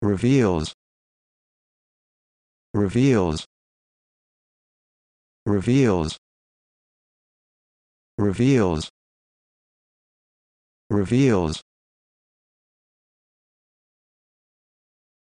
reveals reveals reveals reveals reveals